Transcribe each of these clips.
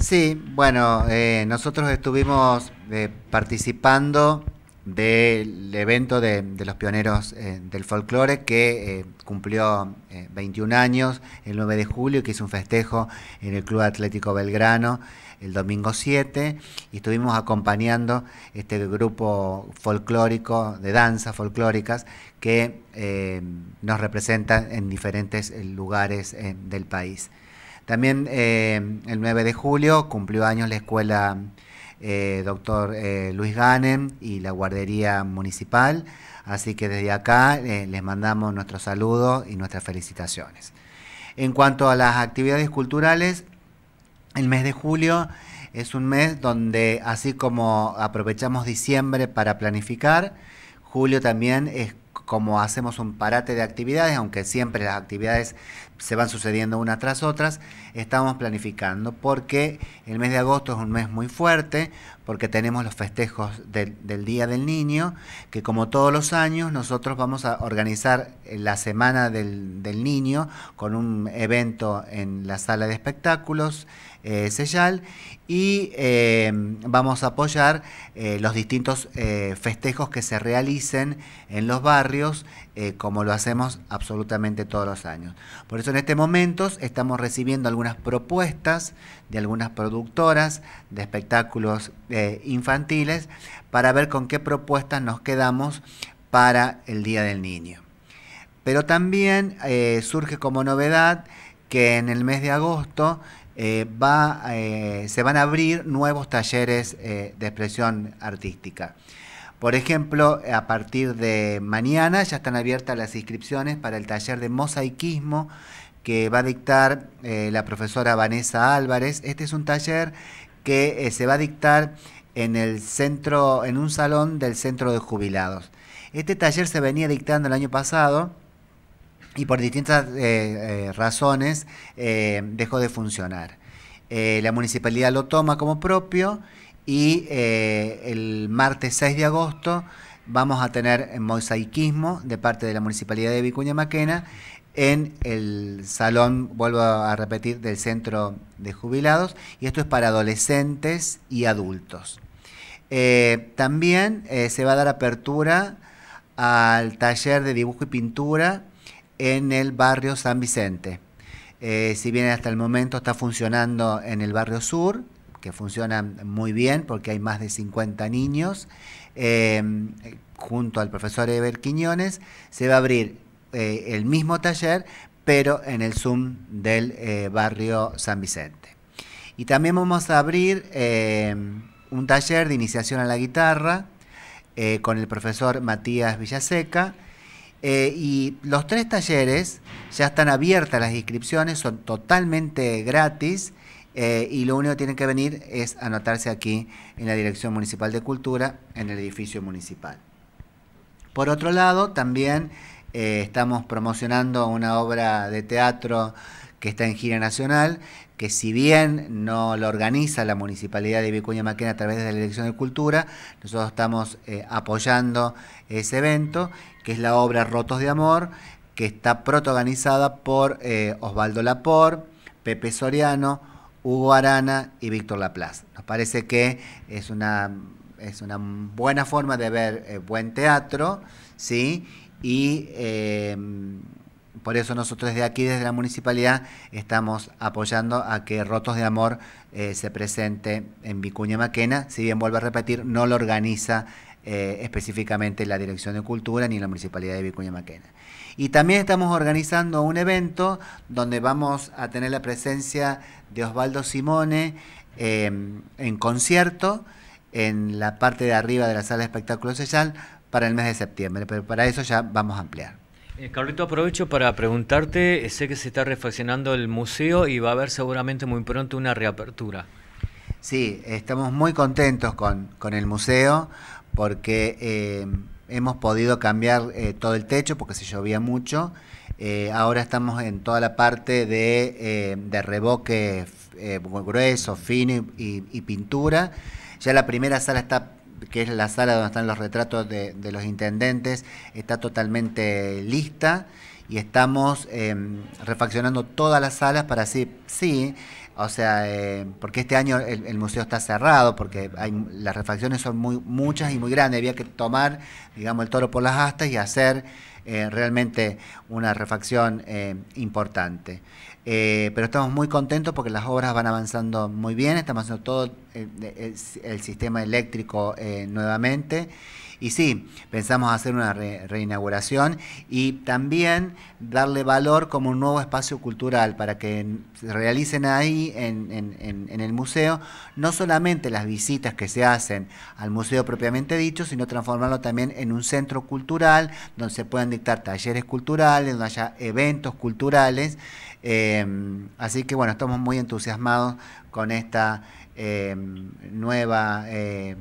Sí, bueno, eh, nosotros estuvimos eh, participando del evento de, los pioneros eh, del folclore que cumplió 21 años el 9 de julio, que hizo un festejo en el Club Atlético Belgrano el domingo 7 y estuvimos acompañando este grupo folclórico de danzas folclóricas que nos representan en diferentes lugares del país. También eh, el 9 de julio cumplió años la escuela eh, doctor eh, Luis Ganem y la guardería municipal. Así que desde acá les mandamos nuestros saludos y nuestras felicitaciones. En cuanto a las actividades culturales, el mes de julio es un mes donde así como aprovechamos diciembre para planificar, julio también es como hacemos un parate de actividades, aunque siempre las actividades se van sucediendo unas tras otras, estamos planificando porque el mes de agosto es un mes muy fuerte, porque tenemos los festejos del Día del Niño, que como todos los años nosotros vamos a organizar la Semana del, del Niño con un evento en la sala de espectáculos, eh, y eh, vamos a apoyar eh, los distintos festejos que se realicen en los barrios, como lo hacemos absolutamente todos los años. Por eso en este momento estamos recibiendo algunas propuestas de algunas productoras de espectáculos infantiles para ver con qué propuestas nos quedamos para el Día del Niño. Pero también surge como novedad que en el mes de agosto eh, eh, se van a abrir nuevos talleres eh, de expresión artística. Por ejemplo, a partir de mañana ya están abiertas las inscripciones para el taller de mosaiquismo que va a dictar la profesora Vanessa Álvarez. Este es un taller que se va a dictar en el centro, en un salón del centro de jubilados. Este taller se venía dictando el año pasado y por distintas eh, eh, razones eh, dejó de funcionar. la municipalidad lo toma como propio y el martes 6 de agosto vamos a tener mosaiquismo de parte de la municipalidad de Vicuña Maquena en el salón, vuelvo a repetir, del centro de jubilados, y esto es para adolescentes y adultos. también se va a dar apertura al taller de dibujo y pintura en el barrio San Vicente. Eh, si bien hasta el momento está funcionando en el barrio sur, que funciona muy bien porque hay más de 50 niños, eh, junto al profesor Eber Quiñones, se va a abrir eh, el mismo taller, pero en el Zoom del barrio San Vicente. Y también vamos a abrir un taller de iniciación a la guitarra con el profesor Matías Villaseca eh, y los tres talleres ya están abiertas las inscripciones, son totalmente gratis eh, y lo único que tienen que venir es anotarse aquí en la Dirección Municipal de Cultura, en el edificio municipal. Por otro lado, también eh, estamos promocionando una obra de teatro que está en gira nacional, que si bien no lo organiza la Municipalidad de Vicuña Maquena a través de la Dirección de Cultura, nosotros estamos eh, apoyando ese evento, que es la obra Rotos de Amor, que está protagonizada por eh, Osvaldo Lapor, Pepe Soriano, Hugo Arana y Víctor Laplace. Nos parece que es una, es una buena forma de ver eh, buen teatro, ¿sí? Y por eso nosotros desde aquí, desde la municipalidad, estamos apoyando a que Rotos de Amor eh, se presente en Vicuña Maquena, si bien vuelvo a repetir, no lo organiza eh, específicamente la Dirección de Cultura ni la Municipalidad de Vicuña Maquena. Y también estamos organizando un evento donde vamos a tener la presencia de Osvaldo Simone em, en concierto en la parte de arriba de la sala de espectáculos social para el mes de septiembre, pero para eso ya vamos a ampliar. Eh, Carlito, aprovecho para preguntarte, eh, sé que se está refaccionando el museo y va a haber seguramente muy pronto una reapertura. Sí, estamos muy contentos con, el museo porque eh, hemos podido cambiar todo el techo porque se llovía mucho. ahora estamos en toda la parte de, de reboque grueso, fino y pintura. Ya la primera sala está que es la sala donde están los retratos de, los intendentes, está totalmente lista y estamos em, refaccionando todas las salas para así, sí, o sea, em, porque este año el, museo está cerrado, porque las refacciones son muy muchas y muy grandes, había que tomar, digamos, el toro por las astas y hacer eh, realmente una refacción em, importante. Eh, pero estamos muy contentos porque las obras van avanzando muy bien, estamos haciendo todo eh, el, sistema eléctrico eh, nuevamente. Y sí, pensamos hacer una reinauguración y también darle valor como un nuevo espacio cultural para que se realicen ahí en, en, el museo no solamente las visitas que se hacen al museo propiamente dicho, sino transformarlo también en un centro cultural donde se puedan dictar talleres culturales, donde haya eventos culturales. Em, así que bueno, estamos muy entusiasmados con esta em, nueva em,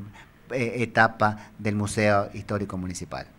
e-, etapa del Museo Histórico Municipal.